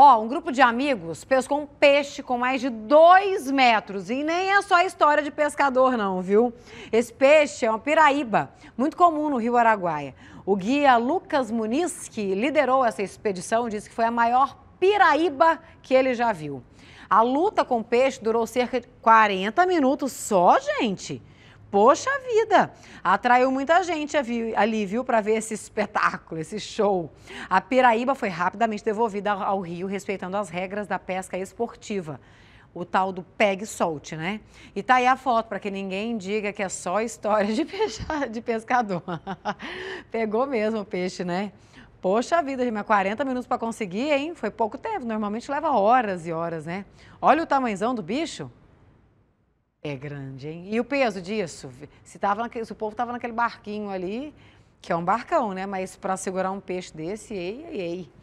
Ó, um grupo de amigos pescou um peixe com mais de dois metros. E nem é só história de pescador, não, viu? Esse peixe é uma piraíba, muito comum no Rio Araguaia. O guia Lucas Muniz, que liderou essa expedição, disse que foi a maior piraíba que ele já viu. A luta com o peixe durou cerca de 40 minutos só, gente. Poxa vida, atraiu muita gente ali, viu, para ver esse espetáculo, esse show. A Piraíba foi rapidamente devolvida ao Rio, respeitando as regras da pesca esportiva. O tal do pegue solte, né? E tá aí a foto, para que ninguém diga que é só história de, de pescador. Pegou mesmo o peixe, né? Poxa vida, mas 40 minutos para conseguir, hein? Foi pouco tempo, normalmente leva horas e horas, né? Olha o tamanzão do bicho. É grande, hein? E o peso disso? Se, tava naquele, se o povo estava naquele barquinho ali, que é um barcão, né? Mas para segurar um peixe desse, ei, ei, ei.